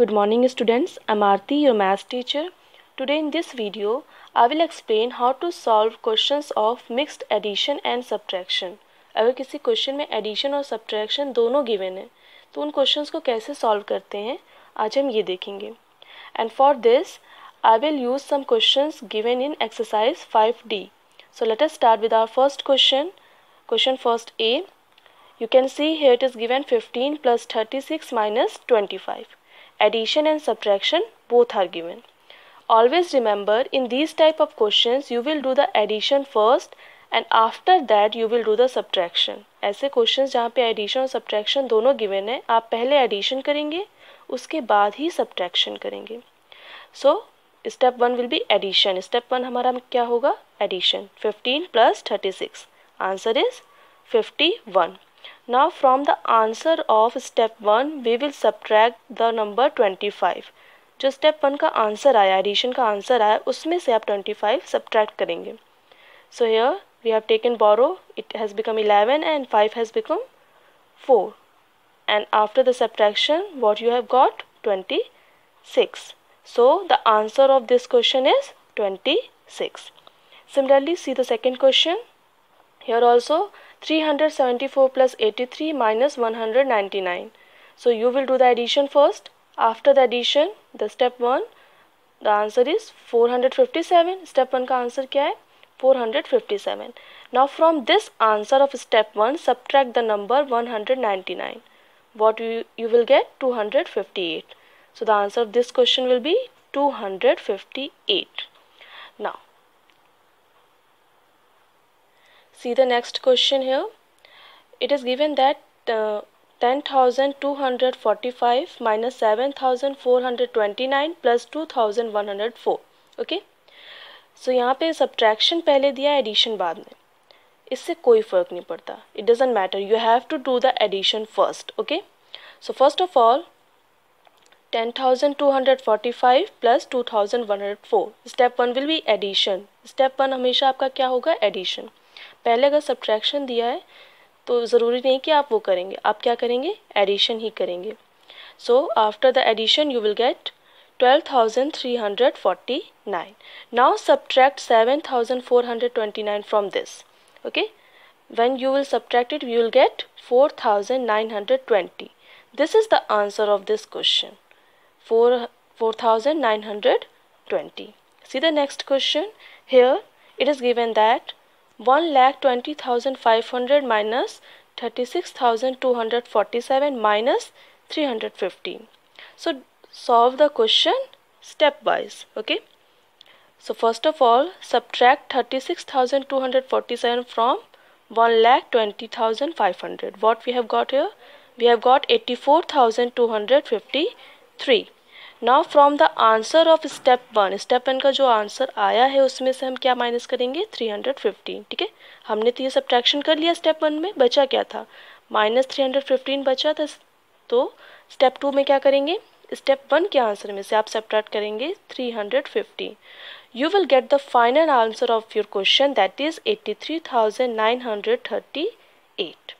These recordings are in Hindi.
good morning students M Aarti your maths teacher today in this video I will explain how to solve questions of mixed addition and subtraction अगर किसी क्वेश्चन में एडिशन और सब्ट्रैक्शन दोनों गिवन है तो उन क्वेश्चंस को कैसे सॉल्व करते हैं आज हम ये देखेंगे and for this I will use some question given in exercise five D so let's start with our first question question first A you can see here it is given fifteen plus thirty six minus twenty addition and subtraction both are given always remember in these type of questions you will do the addition first and after that you will do the subtraction ऐसे क्वेश्चंस जहाँ पे एडिशन और सब्ट्रैक्शन दोनों गिवन है आप पहले एडिशन करेंगे उसके बाद ही सब्ट्रैक्शन करेंगे so step one will be addition step one हमारा क्या होगा addition fifteen plus thirty six answer is fifty one Now from the answer of step 1 we will subtract the number 25. जो step 1 का आंसर आया answer का आंसर आया उसमें से आप ट्वेंटी फाइव सब्ट्रैक्ट करेंगे so here we have taken borrow it has become eleven and five and after the subtraction what you have got 26 so the answer of this question is 26 similarly see the second question here also 374 plus 83 minus 199. So you will do the addition first. After the addition, the step 1, the answer is 457. Step 1 का answer क्या 457. Now from this answer of step 1, subtract the number 199. What you, you will get? 258. So the answer of this question will be 258. Now, see the next question है it is given that ten thousand two hundred forty five minus seven thousand four hundred twenty nine plus two thousand one hundred four okay so यहाँ पे सब्ट्रैक्शन पहले दिया एडिशन बाद में इससे कोई फर्क नहीं पड़ता it doesn't matter you have to do the addition first okay so first of all ten thousand two hundred forty five plus two thousand one hundred four step one will be addition step one हमेशा आपका क्या होगा एडिशन पहले अगर सब्ट्रैक्शन दिया है तो ज़रूरी नहीं कि आप वो करेंगे आप क्या करेंगे एडिशन ही करेंगे so after the addition you will get twelve thousand three hundred forty nine now subtract seven thousand four hundred twenty nine from this okay when you will subtract it you will get four thousand nine hundred twenty this is the answer of this question four four thousand nine hundred twenty see the next question here it is given that one lakh twenty thousand five hundred minus thirty six thousand two hundred forty seven minus three hundred fifty. So solve the question stepwise. Okay. So first of all, subtract thirty six thousand two hundred forty seven from one lakh twenty thousand five hundred. What we have got here? We have got eighty four thousand two hundred fifty three. Now from the answer of step one step one का जो आंसर आया है उसमें से हम क्या माइनस करेंगे थ्री हंड्रेड फिफ्टीन ठीक है हमने तो ये सब्ट्रैक्शन कर लिया स्टेप वन में बचा क्या था माइनस थ्री हंड्रेड फिफ्टीन बचा था तो स्टेप टू में क्या करेंगे स्टेप वन के आंसर में से आप सब्ट्रैक्ट करेंगे three hundred fifteen you will get the final answer of your question that is 83938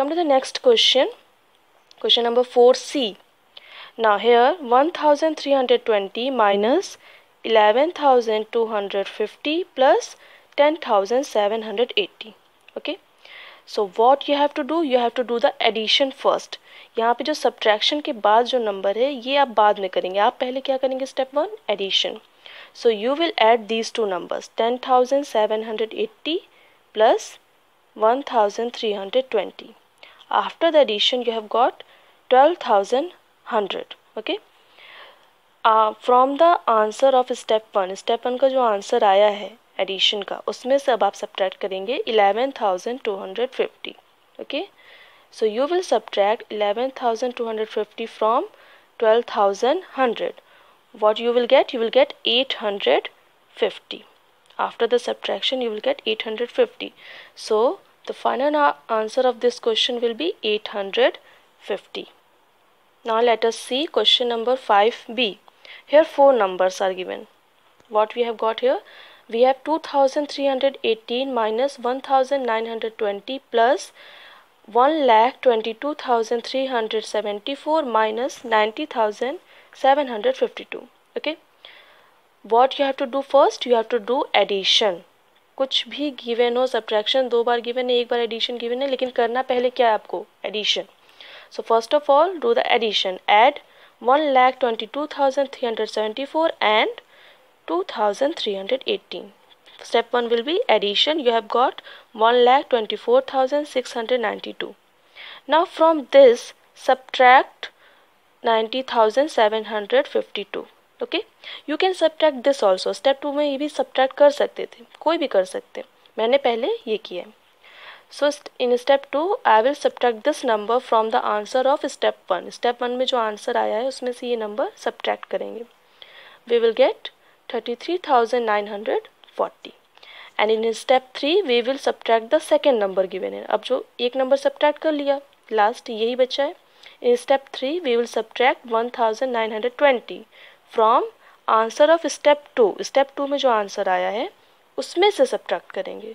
come to the question question number four C Now here 1320 minus 11250 plus 10780 okay so what you have to do you have to do the addition first yahan pe jo subtraction ke baad jo number hai ye aap baad mein karenge aap pehle kya step 1 addition so you will add these two numbers 10780 plus 1320 after the addition you have got 12000 hundred okay from the answer of step one step one का जो आंसर आया है एडिशन का उसमें से अब आप सब्ट्रैक्ट करेंगे eleven thousand two hundred fifty okay so you will subtract eleven thousand two hundred fifty from twelve thousand hundred what you you will will get get eight hundred fifty after the subtraction you will get eight hundred fifty so the final answer of this question will be eight hundred fifty Now let us see question number b Here four numbers are given. What we have got here? We have 2318 minus 1920 plus 1,22,374 minus 90,752. Okay. What you have to do first? You have to do addition. कुछ भी गिवेन हो सब्ट्रैक्शन दो बार गिवेन है एक बार एडिशन गिवेन है लेकिन करना पहले क्या है आपको addition So first of all do the addition add one lakh twenty two thousand three hundred seventy four and two thousand three hundred eighteen. Step one will be addition you have got one lakh twenty four thousand six hundred ninety two. Now from this subtract ninety thousand seven hundred fifty two. Okay you can subtract this also step two में ये भी सब्ट्रैक्ट कर सकते थे कोई भी कर सकते मैंने पहले ये किया है so in step two I will subtract this number from the answer of step one step one में जो आंसर आया है उसमें से ये नंबर सब्ट्रैक्ट करेंगे we will get thirty three thousand nine hundred forty and in step three we will subtract the second number given है अब जो एक नंबर सब्ट्रैक्ट कर लिया लास्ट यही बचा है in step three we will subtract one thousand nine hundred twenty from answer of step two step two में जो आंसर आया है उसमें से सब्ट्रैक्ट करेंगे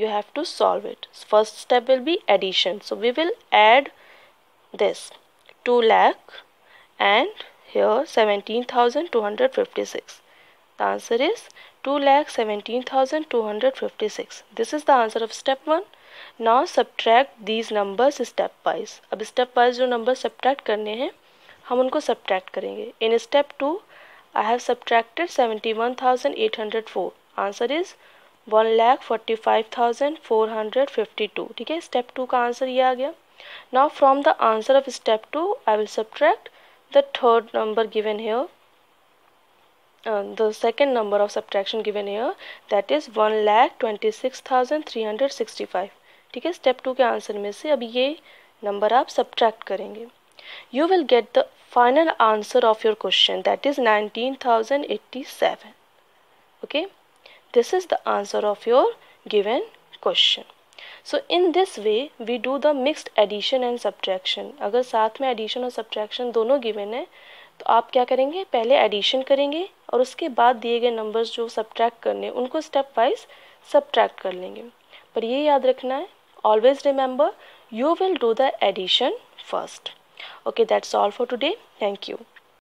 you have to solve it first step will be addition so we will add this 2 lakh and here 17256 the answer is 2 lakh 17256 this is the answer of step 1 now subtract these numbers step wise अब step wise जो number subtract करने हैं हम उनको subtract करेंगे in step 2 I have subtracted 71804 answer is one lakh forty five thousand four hundred fifty two ठीक है स्टेप टू का आंसर ये आ गया now from the answer of step two I will subtract the third number given here the second number of subtraction given here that is one lakh twenty six thousand three hundred sixty five ठीक है स्टेप टू के आंसर में से अब ये नंबर आप सब्ट्रैक्ट करेंगे you will get the final answer of your question that is nineteen thousand eighty seven okay This is the answer of your given question so in this way we do the mixed addition and subtraction अगर साथ में एडिशन और सब्ट्रैक्शन दोनों गिवन है तो आप क्या करेंगे पहले एडिशन करेंगे और उसके बाद दिए गए नंबर्स जो सब्ट्रैक्ट करने उनको स्टेप वाइज सब्ट्रैक्ट कर लेंगे पर ये याद रखना है always remember you will do the addition first okay that's all for today thank you